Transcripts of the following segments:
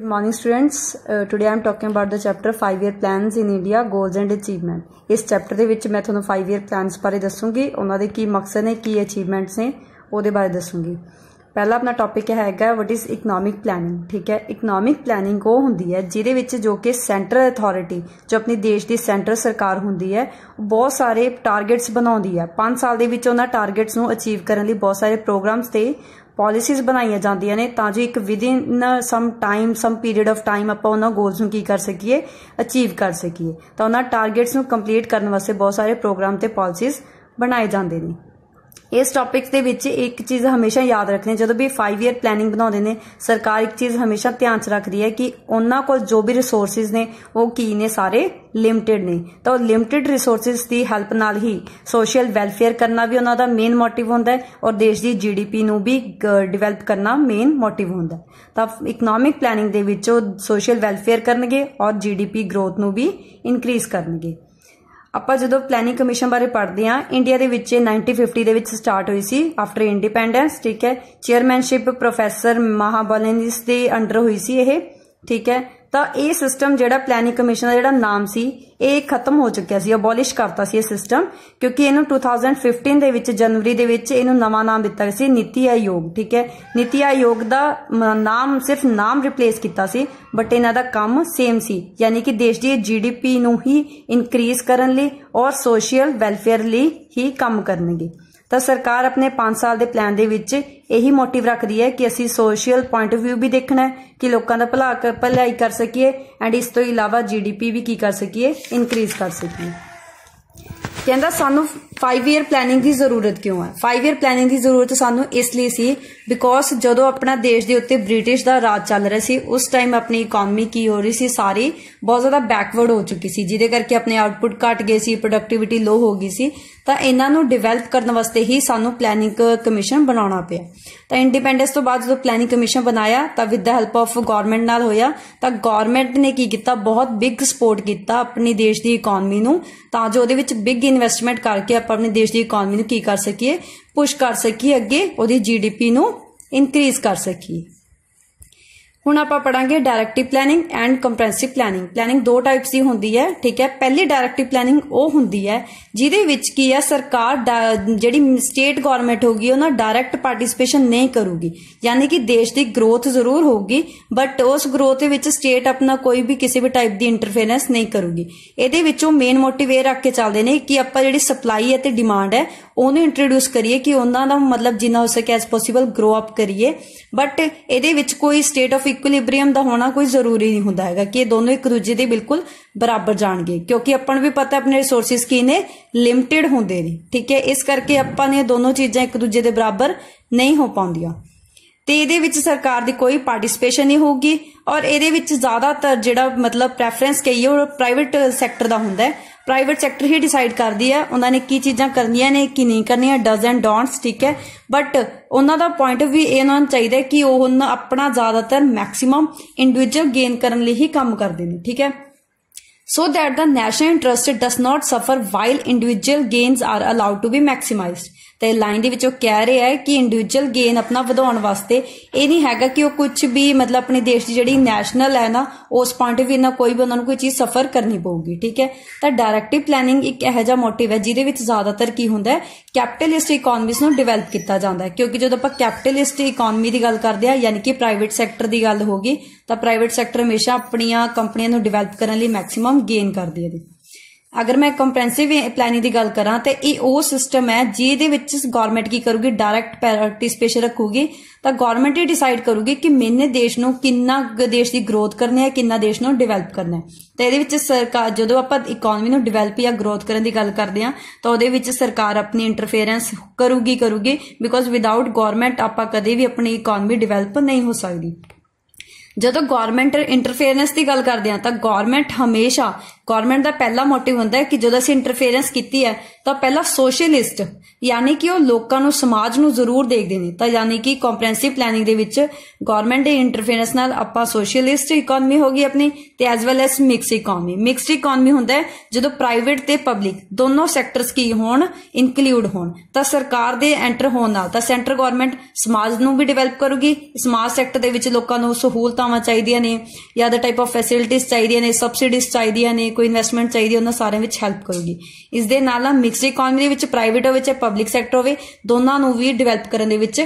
good morning students today I am talking about the chapter 5 year plans in India goals and achievement इस chapter ਦੇ ਵਿੱਚ ਮੈਂ ਤੁਹਾਨੂੰ 5 year plans ਬਾਰੇ ਦੱਸੂਗੀ ਉਹਨਾਂ ਦੇ ਕੀ ਮਕਸਦ ਨੇ ਕੀ ਅਚੀਵਮੈਂਟਸ ਨੇ ਉਹਦੇ ਬਾਰੇ ਦੱਸੂਗੀ ਪਹਿਲਾ ਆਪਣਾ ਟੌਪਿਕ ਹੈਗਾ ਵਾਟ ਇਜ਼ ਇਕਨੋਮਿਕ ਪਲੈਨਿੰਗ ਠੀਕ ਹੈ ਇਕਨੋਮਿਕ ਪਲੈਨਿੰਗ ਉਹ ਹੁੰਦੀ ਹੈ ਜਿਹਦੇ ਵਿੱਚ ਜੋ ਕਿ ਸੈਂਟਰਲ ਅਥਾਰਟੀ ਜੋ ਆਪਣੀ ਦੇਸ਼ ਦੀ ਸੈਂਟਰ ਸਰਕਾਰ ਹੁੰਦੀ ਹੈ ਬਹੁਤ ਸਾਰੇ ਟਾਰਗੇਟਸ ਬਣਾਉਂਦੀ ਹੈ 5 ਸਾਲ ਦੇ ਵਿੱਚ ਉਹਨਾਂ ਟਾਰਗੇਟਸ ਨੂੰ ਅਚੀਵ ਕਰਨ ਲਈ ਬਹੁਤ ਸਾਰੇ ਪ੍ਰੋਗਰਾਮਸ ਤੇ ਪਾਲਿਸੀਜ਼ ਬਣਾਈਆਂ ਜਾਂਦੀਆਂ ਨੇ ਤਾਂ ਜੋ ਇੱਕ within some time some period of time ਆਪਾਂ ਉਹਨਾਂ ਗੋਲਸ ਨੂੰ ਕੀ ਕਰ ਸਕੀਏ ਅਚੀਵ ਕਰ ਸਕੀਏ ਤਾਂ ਉਹਨਾਂ ਟਾਰਗੇਟਸ ਨੂੰ ਕੰਪਲੀਟ ਕਰਨ ਵਾਸਤੇ ਬਹੁਤ ਸਾਰੇ ਪ੍ਰੋਗਰਾਮ ਤੇ ਪਾਲਿਸੀਜ਼ ਬਣਾਏ ਜਾਂਦੇ ਨੇ ਇਸ ਟੌਪਿਕਸ ਦੇ ਵਿੱਚ ਇੱਕ ਚੀਜ਼ ਹਮੇਸ਼ਾ ਯਾਦ ਰੱਖਣੀ ਜਦੋਂ ਵੀ 5 ਇਅਰ ਪਲੈਨਿੰਗ ਬਣਾਉਂਦੇ ਨੇ ਸਰਕਾਰ ਇੱਕ ਚੀਜ਼ ਹਮੇਸ਼ਾ ਧਿਆਨ 'ਚ ਰੱਖਦੀ ਹੈ ਕਿ ਉਹਨਾਂ ਕੋਲ ਜੋ ਵੀ ਰਿਸੋਰਸਸ ਨੇ ਉਹ ਕੀ ਨੇ ਸਾਰੇ ਲਿਮਟਿਡ ਨੇ ਤਾਂ ਉਹ ਲਿਮਟਿਡ ਰਿਸੋਰਸਸ ਦੀ ਹੈਲਪ ਨਾਲ ਹੀ ਸੋਸ਼ਲ ਵੈਲਫੇਅਰ ਕਰਨਾ ਵੀ ਉਹਨਾਂ ਦਾ ਮੇਨ ਮੋਟਿਵ ਹੁੰਦਾ ਹੈ ਔਰ ਦੇਸ਼ ਦੀ ਜੀਡੀਪੀ ਨੂੰ ਵੀ ਡਿਵੈਲਪ ਕਰਨਾ ਮੇਨ ਮੋਟਿਵ ਹੁੰਦਾ ਤਾਂ ਇਕਨੋਮਿਕ ਪਲੈਨਿੰਗ ਦੇ ਵਿੱਚ ਉਹ ਸੋਸ਼ਲ ਵੈਲਫੇਅਰ ਕਰਨਗੇ ਔਰ ਜੀਡੀਪੀ ਗਰੋਥ ਨੂੰ ਵੀ ਇਨਕਰੀਜ਼ ਕਰਨਗੇ ਆਪਾਂ ਜਦੋਂ ਪਲੈਨਿੰਗ ਕਮਿਸ਼ਨ ਬਾਰੇ ਪੜ੍ਹਦੇ ਆਂ ਇੰਡੀਆ ਦੇ ਵਿੱਚ 1950 ਦੇ ਵਿੱਚ ਸਟਾਰਟ ਹੋਈ ਸੀ ਆਫਟਰ ਇੰਡੀਪੈਂਡੈਂਸ ਠੀਕ ਹੈ ਚੇਅਰਮੈਨਸ਼ਿਪ ਪ੍ਰੋਫੈਸਰ ਮਹਾਬਲਨਿਸ ਦੇ ਅੰਡਰ ਹੋਈ ਸੀ ਇਹ ਠੀਕ ਹੈ ਤਾਂ ਇਹ ਸਿਸਟਮ ਜਿਹੜਾ ਪਲੈਨਿੰਗ ਕਮਿਸ਼ਨ ਦਾ ਜਿਹੜਾ ਨਾਮ ਸੀ ਇਹ ਖਤਮ ਹੋ ਚੁੱਕਿਆ ਸੀ ਅਬੋਲਿਸ਼ ਕਰਤਾ ਸੀ ਇਹ ਸਿਸਟਮ ਕਿਉਂਕਿ ਇਹਨੂੰ 2015 ਦੇ ਵਿੱਚ ਜਨਵਰੀ ਦੇ ਵਿੱਚ ਇਹਨੂੰ ਨਵਾਂ ਨਾਮ ਦਿੱਤਾ ਗਿਆ ਸੀ ਨੀਤੀ ਆਯੋਗ ਠੀਕ ਹੈ ਨੀਤੀ ਆਯੋਗ ਦਾ ਨਾਮ ਸਿਰਫ ਨਾਮ ਰਿਪਲੇਸ ਕੀਤਾ ਸੀ ਬਟ ਇਹਨਾਂ ਦਾ ਕੰਮ ਸੇਮ ਸੀ ਯਾਨੀ ਕਿ ਦੇਸ਼ ਦੀ ਜੀਡੀਪੀ ਨੂੰ ਹੀ ਇਨਕਰੀਜ਼ ਕਰਨ ਲਈ ਔਰ ਸੋਸ਼ਲ ਵੈਲਫੇਅਰ ਲਈ ਹੀ ਕੰਮ ਕਰਨਗੇ ਤਾਂ ਸਰਕਾਰ ਆਪਣੇ 5 ਸਾਲ ਦੇ ਪਲਾਨ ਦੇ ਵਿੱਚ ਇਹੀ ਮੋਟਿਵ ਰੱਖਦੀ ਹੈ ਕਿ ਅਸੀਂ ਸੋਸ਼ੀਅਲ ਪੁਆਇੰਟ ਆਫ View ਵੀ ਦੇਖਣਾ ਹੈ ਕਿ ਲੋਕਾਂ ਦਾ ਭਲਾ ਭਲਾਈ ਕਰ ਸਕੀਏ ਐਂਡ ਇਸ ਤੋਂ ਇਲਾਵਾ ਜੀਡੀਪੀ ਵੀ ਕੀ ਕਰ ਸਕੀਏ ਇਨਕਰੀਜ਼ ਕਰ ਸਕੀਏ ਕਹਿੰਦਾ ਸਾਨੂੰ 5 ਇਅਰ ਪਲੈਨਿੰਗ ਦੀ ਜ਼ਰੂਰਤ ਕਿਉਂ ਹੈ 5 ਇਅਰ ਪਲੈਨਿੰਗ ਦੀ ਜ਼ਰੂਰਤ ਸਾਨੂੰ ਇਸ ਲਈ ਸੀ ਬਿਕੋਜ਼ ਜਦੋਂ ਆਪਣਾ ਦੇਸ਼ ਦੇ ਉੱਤੇ ਬ੍ਰਿਟਿਸ਼ ਦਾ ਰਾਜ ਚੱਲ ਰਿਹਾ ਸੀ ਉਸ ਟਾਈਮ ਆਪਣੀ ਇਕਨੋਮੀ ਕੀ ਹੋ ਰਹੀ ਸੀ ਸਾਰੀ ਬਹੁਤ ਜ਼ਿਆਦਾ ਬੈਕਵਰਡ ਹੋ ਚੁੱਕੀ ਸੀ ਜਿਹਦੇ ਕਰਕੇ ਆਪਣੇ ਆਊਟਪੁੱਟ ਘਟ ਗਏ ਸੀ ਪ੍ਰੋਡਕਟਿਵਿਟੀ ਲੋ ਹੋ ਗਈ ਸੀ ਤਾਂ ਇਹਨਾਂ ਨੂੰ ਡਿਵੈਲਪ ਕਰਨ ਵਾਸਤੇ ਹੀ ਸਾਨੂੰ ਪਲੈਨਿੰਗ ਕਮਿਸ਼ਨ ਬਣਾਉਣਾ ਪਿਆ ਤਾਂ ਇੰਡੀਪੈਂਡੈਂਸ ਤੋਂ ਬਾਅਦ ਜਦੋਂ ਪਲੈਨਿੰਗ ਕਮਿਸ਼ਨ ਬਣਾਇਆ ਤਾਂ with the help of government ਨਾਲ ਹੋਇਆ ਤਾਂ ਗਵਰਨਮੈਂਟ ਨੇ ਕੀ ਕੀਤਾ ਬਹੁਤ ਬਿਗ ਸਪੋਰਟ ਕੀਤਾ ਆਪਣੀ ਦੇਸ਼ ਦੀ ਇਕਨੋਮੀ ਨੂੰ ਤਾਂ ਜੋ ਉਹਦੇ ਵਿੱਚ ਬਿਗ ਇਨਵੈਸਟਮੈਂਟ ਕਰਕੇ ਆਪਾਂ ਆਪਣੇ ਦੇਸ਼ ਦੀ ਇਕਨੋਮੀ ਨੂੰ ਕੀ ਕਰ ਸਕੀਏ ਪੁਸ਼ ਕਰ ਸਕੀਏ ਅੱਗੇ ਉਹਦੀ ਜੀਡੀਪੀ ਨੂੰ ਇਨਕਰੀਜ਼ ਕਰ ਸਕੀਏ ਹੁਣ ਆਪਾਂ ਪੜਾਂਗੇ directive planning and comprehensive planning planning ਦੋ ਟਾਈਪਸ ਦੀ ਹੁੰਦੀ ਹੈ ਠੀਕ ਹੈ ਪਹਿਲੀ ਡਾਇਰੈਕਟਿਵ ਪਲੈਨਿੰਗ ਉਹ ਹੁੰਦੀ ਹੈ ਜਿਹਦੇ ਵਿੱਚ ਕੀ ਹੈ ਸਰਕਾਰ ਜਿਹੜੀ ਸਟੇਟ ਗਵਰਨਮੈਂਟ ਹੋਗੀ ਉਹਨਾਂ ਡਾਇਰੈਕਟ ਪਾਰਟਿਸਿਪੇਸ਼ਨ ਨਹੀਂ ਕਰੂਗੀ ਯਾਨੀ ਕਿ ਦੇਸ਼ ਦੀ ਗਰੋਥ ਜ਼ਰੂਰ ਹੋਊਗੀ ਬਟ ਉਸ ਗਰੋਥ ਦੇ ਵਿੱਚ ਸਟੇਟ ਆਪਣਾ ਕੋਈ ਵੀ ਕਿਸੇ ਵੀ ਟਾਈਪ ਦੀ ਇੰਟਰਫੇਰੈਂਸ ਨਹੀਂ ਕਰੂਗੀ ਇਹਦੇ ਵਿੱਚੋਂ ਮੇਨ ਮੋਟਿਵ ਇਹ ਰੱਖ ਕੇ ਚੱਲਦੇ ਨੇ ਕਿ ਆਪਾਂ ਜਿਹੜੀ ਸਪਲਾਈ ਹੈ ਤੇ ਡਿਮਾਂਡ ਹੈ ਉਹਨੂੰ ਇੰਟਰੋਡਿਊਸ ਕਰੀਏ ਕਿ ਉਹਨਾਂ ਦਾ ਮਤਲਬ ਜਿੰਨਾ ਹੋ ਸਕੇ ਐਸ ਪੋਸੀਬਲ ਗਰੋ ਅਪ ਕਰੀਏ ਬਟ ਇਹਦੇ ਵਿੱਚ ਕੋਈ ਸਟੇਟ ਆਫ ਇਕੁਇਲਿਬ੍ਰੀਅਮ ਦਾ ਹੋਣਾ ਕੋਈ ਜ਼ਰੂਰੀ ਨਹੀਂ ਹੁੰਦਾ ਹੈਗਾ ਕਿ ਇਹ ਦੋਨੋਂ ਇੱਕ ਦੂਜੇ ਦੇ ਬਿਲਕੁਲ ਬਰਾਬਰ ਜਾਣਗੇ ਕਿਉਂਕਿ ਆਪਾਂ ਨੂੰ ਵੀ ਪਤਾ ਆਪਣੇ ਰਿਸੋਰਸਸ ਕੀ ਨੇ ਲਿਮਟਿਡ ਹੁੰਦੇ ਨੇ ਠੀਕ ਹੈ ਇਸ ਕਰਕੇ ਆਪਾਂ ਨੇ ਦੋਨੋਂ ਚੀਜ਼ਾਂ ਇੱਕ ਦੂਜੇ ਦੇ ਬਰਾਬਰ ਨਹੀਂ ਹੋ ਪਾਉਂਦੀਆਂ ਤੇ ਇਹਦੇ ਵਿੱਚ ਸਰਕਾਰ ਦੀ ਕੋਈ ਪਾਰਟਿਸਿਪੇਸ਼ਨ ਨਹੀਂ ਹੋਊਗੀ ਔਰ ਇਹਦੇ ਵਿੱਚ ਜ਼ਿਆਦਾਤਰ ਜਿਹੜਾ ਮਤਲਬ ਪ੍ਰੈਫਰੈਂਸ ਕਈ ਉਹ ਪ੍ਰਾਈਵੇਟ ਸੈਕਟਰ ਦਾ ਹੁੰਦਾ ਹੈ ਪ੍ਰਾਈਵੇਟ ਸੈਕਟਰ ਹੀ ਡਿਸਾਈਡ ਕਰਦੀ ਹੈ ਉਹਨਾਂ ਨੇ ਕੀ ਚੀਜ਼ਾਂ ਕਰਨੀਆਂ ਨੇ ਕੀ ਨਹੀਂ ਕਰਨੀਆਂ ਡਸ ਐਂਡ ਡੋਨਟਸ ਠੀਕ ਹੈ ਬਟ ਉਹਨਾਂ ਦਾ ਪੁਆਇੰਟ ਵੀ ਇਹ ਨਾਲ ਚਾਹੀਦਾ ਕਿ ਉਹ ਉਹਨਾਂ ਆਪਣਾ ਜ਼ਿਆਦਾਤਰ ਮੈਕਸਿਮਮ ਇੰਡੀਵਿਜੂਅਲ ਗੇਨ ਕਰਨ ਲਈ ਹੀ ਕੰਮ ਕਰਦੇ ਨੇ ਠੀਕ ਹੈ so that the national interest does not suffer while individual gains are allowed to be maximized ਤੇ ਲਾਈਨ ਦੇ ਵਿੱਚ ਉਹ ਕਹਿ ਰਿਹਾ ਹੈ ਕਿ ਇੰਡੀਵਿਜੂਅਲ ਗੇਨ ਆਪਣਾ ਵਧਾਉਣ ਵਾਸਤੇ ਇਹ ਨਹੀਂ ਹੈਗਾ ਕਿ ਉਹ ਕੁਝ ਵੀ ਮਤਲਬ ਆਪਣੇ ਦੇਸ਼ ਦੀ ਜਿਹੜੀ ਨੈਸ਼ਨਲ ਹੈ ਨਾ ਉਸ ਪੁਆਇੰਟ ਵੀ ਨਾ ਕੋਈ ਵੀ ਉਹਨਾਂ ਨੂੰ ਕੋਈ ਚੀਜ਼ ਸਫਰ ਕਰਨੀ ਪਊਗੀ ਠੀਕ ਹੈ ਤਾਂ ਡਾਇਰੈਕਟਿਵ ਪਲੈਨਿੰਗ ਇੱਕ ਇਹੋ ਜਿਹਾ ਮੋਟਿਵ ਹੈ ਜਿਹਦੇ ਵਿੱਚ ਜ਼ਿਆਦਾਤਰ ਕੀ ਹੁੰਦਾ ਹੈ ਕੈਪੀਟਲਿਸਟ ਇਕਨੋਮੀਸ ਨੂੰ ਡਿਵੈਲਪ ਕੀਤਾ ਜਾਂਦਾ ਹੈ ਕਿਉਂਕਿ ਜਦੋਂ ਆਪਾਂ ਕੈਪੀਟਲਿਸਟ ਇਕਨੋਮੀ ਦੀ ਗੱਲ ਕਰਦੇ ਆ ਯਾਨੀ ਕਿ ਪ੍ਰਾਈਵੇਟ ਸੈਕਟਰ ਦੀ ਗੱਲ ਹੋਗੀ ਤਾਂ ਪ੍ਰਾਈਵੇਟ ਸੈਕਟਰ ਹਮੇਸ਼ਾ ਆਪਣੀਆਂ ਕੰਪਨੀਆਂ ਨੂੰ ਡਿਵੈਲਪ ਕਰਨ ਲਈ ਮੈਕਸਿਮਮ ਗੇਨ ਕਰਦੀ ਹੈ ਅਗਰ ਮੈਂ ਕੰਪਰੈਂਸਿਵ ਪਲੈਨਿੰਗ ਦੀ ਗੱਲ ਕਰਾਂ ਤੇ ਇਹ ਉਹ ਸਿਸਟਮ ਹੈ ਜਿਹਦੇ ਵਿੱਚ ਗਵਰਨਮੈਂਟ ਕੀ ਕਰੂਗੀ ਡਾਇਰੈਕਟ ਸਪੈਸ਼ਲ ਰੱਖੂਗੀ ਤਾਂ ਗਵਰਨਮੈਂਟ ਹੀ ਡਿਸਾਈਡ ਕਰੂਗੀ ਕਿ ਮੈਨੇ ਦੇਸ਼ ਨੂੰ ਕਿੰਨਾ ਦੇਸ਼ ਦੀ ਗਰੋਥ ਕਰਨੀ ਹੈ ਕਿੰਨਾ ਦੇਸ਼ ਨੂੰ ਡਿਵੈਲਪ ਕਰਨਾ ਹੈ ਤਾਂ ਇਹਦੇ ਵਿੱਚ ਸਰਕਾਰ ਜਦੋਂ ਆਪਾਂ ਇਕਨੋਮੀ ਨੂੰ ਡਿਵੈਲਪ ਜਾਂ ਗਰੋਥ ਕਰਨ ਦੀ ਗੱਲ ਕਰਦੇ ਆ ਤਾਂ ਉਹਦੇ ਵਿੱਚ ਸਰਕਾਰ ਆਪਣੀ ਇੰਟਰਫੇਰੈਂਸ ਕਰੂਗੀ ਕਰੂਗੀ ਬਿਕੋਜ਼ ਵਿਦਆਊਟ ਗਵਰਨਮੈਂਟ ਆਪਾਂ ਕਦੇ ਵੀ ਆਪਣੀ ਇਕਨੋਮੀ ਡਿਵੈਲਪ ਨਹੀਂ ਹੋ ਸਕਦੀ ਜਦੋਂ ਗਵਰਨਮੈਂਟ ਇੰਟਰਫੇਰੈਂਸ ਦੀ ਗੱਲ ਕਰਦੇ ਆ ਤਾਂ ਗਵਰਨਮੈਂਟ ਹਮੇਸ਼ਾ ਗਵਰਨਮੈਂਟ ਦਾ ਪਹਿਲਾ ਮੋਟਿਵ ਹੁੰਦਾ ਹੈ ਕਿ ਜਦੋਂ ਅਸੀਂ ਇੰਟਰਫੇਰੈਂਸ ਕੀਤੀ ਹੈ ਤਾਂ ਪਹਿਲਾ ਸੋਸ਼ਲਿਸਟ ਯਾਨੀ ਕਿ ਉਹ ਲੋਕਾਂ ਨੂੰ ਸਮਾਜ ਨੂੰ ਜ਼ਰੂਰ ਦੇਖਦੇ ਨੇ ਤਾਂ ਯਾਨੀ ਕਿ ਕੰਪਰੈਂਸਿਵ ਪਲੈਨਿੰਗ ਦੇ ਵਿੱਚ ਗਵਰਨਮੈਂਟ ਦੇ ਇੰਟਰਫੇਰੈਂਸ ਨਾਲ ਆਪਾਂ ਸੋਸ਼ਲਿਸਟ ਇਕਨੋਮੀ ਹੋ ਗਈ ਆਪਣੀ ਤੇ as well as mix economy mixed economy ਹੁੰਦਾ ਹੈ ਜਦੋਂ ਪ੍ਰਾਈਵੇਟ ਤੇ ਪਬਲਿਕ ਦੋਨੋਂ ਸੈਕਟਰਸ ਕੀ ਹੋਣ ਇਨਕਲੂਡ ਹੋਣ ਤਾਂ ਸਰਕਾਰ ਦੇ ਐਂਟਰ ਹੋਣ ਨਾਲ ਤਾਂ ਸੈਂਟਰ ਗਵਰਨਮੈਂਟ ਸਮਾਜ ਨੂੰ ਵੀ ਡਿਵੈਲਪ ਕਰੂਗੀ ਸਮਾਜ ਸੈਕਟਰ ਦੇ ਵਿੱਚ ਲੋਕਾਂ ਨੂੰ ਸਹੂਲਤਾਂ ਚਾਹੀਦੀਆਂ ਨੇ ਜਾਂ ਦਾ ਟਾਈਪ ਆਫ ਫੈਸਿਲਿਟੀਆਂ ਚਾਹੀਦੀਆਂ ਨੇ ਸਬਸਿਡੀਆਂ ਚਾਹੀਦੀਆਂ ਨੇ ਕੋਈ ਇਨਵੈਸਟਮੈਂਟ ਚਾਹੀਦੀ ਉਹਨਾਂ ਸਾਰਿਆਂ ਵਿੱਚ ਹੈਲਪ ਕਰੂਗੀ ਇਸ ਦੇ ਨਾਲ ਨਾਲ ਮਿਕਸਡ ਇਕਨੋਮੀ ਦੇ ਵਿੱਚ ਪ੍ਰਾਈਵੇਟ ਹੋਵੇ ਚਾਹੇ ਪਬਲਿਕ ਸੈਕਟਰ ਹੋਵੇ ਦੋਨਾਂ ਨੂੰ ਵੀ ਡਿਵੈਲਪ ਕਰਨ ਦੇ ਵਿੱਚ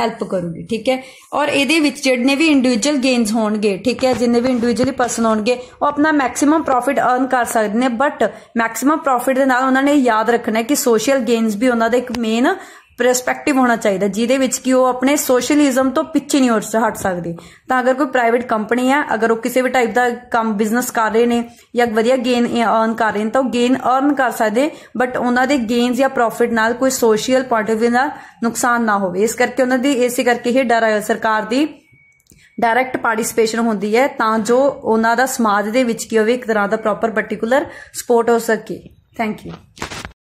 ਹੈਲਪ ਕਰੂਗੀ ਠੀਕ ਹੈ ਔਰ ਇਹਦੇ ਵਿੱਚ ਜਿਹੜੇ ਵੀ ਇੰਡੀਵਿਜੂਅਲ ਗੇਨਸ ਹੋਣਗੇ ਠੀਕ ਹੈ ਜਿੰਨੇ ਵੀ ਇੰਡੀਵਿਜੂਅਲੀ ਪਰਸਨ ਹੋਣਗੇ ਉਹ ਆਪਣਾ ਮੈਕਸਿਮਮ ਪ੍ਰੋਫਿਟ ਅਰਨ ਕਰ ਸਕਦੇ ਨੇ ਬਟ ਮੈਕਸਿਮਮ ਪ੍ਰੋਫਿਟ ਦੇ ਨਾਲ ਉਹਨਾਂ ਨੇ ਯਾਦ ਰੱਖਣਾ ਹੈ ਕਿ ਸੋਸ਼ਲ ਗੇਨਸ ਵੀ ਉਹਨਾਂ ਦਾ ਇੱਕ ਮੇਨ ਪਰਸਪੈਕਟਿਵ ਹੋਣਾ ਚਾਹੀਦਾ ਜਿਹਦੇ ਵਿੱਚ ਕਿ ਉਹ ਆਪਣੇ ਸੋਸ਼ਲਿਜ਼ਮ ਤੋਂ ਪਿੱਛੇ ਨਹੀਂ ਹਟ ਸਕਦੇ ਤਾਂ ਅਗਰ ਕੋਈ ਪ੍ਰਾਈਵੇਟ ਕੰਪਨੀ ਆ ਅਗਰ ਉਹ ਕਿਸੇ ਵੀ ਟਾਈਪ ਦਾ ਕੰਮ ਬਿਜ਼ਨਸ ਕਰ ਰਹੇ ਨੇ ਜਾਂ ਵਧੀਆ ਗੇਨ ਅਰਨ ਕਰ ਰਹੇ ਨੇ ਤਾਂ ਉਹ ਗੇਨ ਅਰਨ ਕਰ ਸਕਦੇ ਬਟ ਉਹਨਾਂ ਦੇ ਗੇਨਸ ਜਾਂ ਪ੍ਰੋਫਿਟ ਨਾਲ ਕੋਈ ਸੋਸ਼ੀਅਲ ਪੁਆਇੰਟ ਆਫ View ਨੁਕਸਾਨ ਨਾ ਹੋਵੇ ਇਸ ਕਰਕੇ ਉਹਨਾਂ ਦੀ ਇਸੇ ਕਰਕੇ ਇਹ ਡਰ ਹੈ ਸਰਕਾਰ ਦੀ ਡਾਇਰੈਕਟ ਪਾਰਟਿਸਪੇਸ਼ਨ ਹੁੰਦੀ ਹੈ ਤਾਂ ਜੋ ਉਹਨਾਂ ਦਾ ਸਮਾਜ ਦੇ ਵਿੱਚ ਕੀ ਹੋਵੇ ਇੱਕ ਤਰ੍ਹਾਂ ਦਾ ਪ੍ਰੋਪਰ ਪਾਰਟਿਕੂਲਰ ਸਪੋਰਟ ਹੋ ਸਕੇ ਥੈਂਕ ਯੂ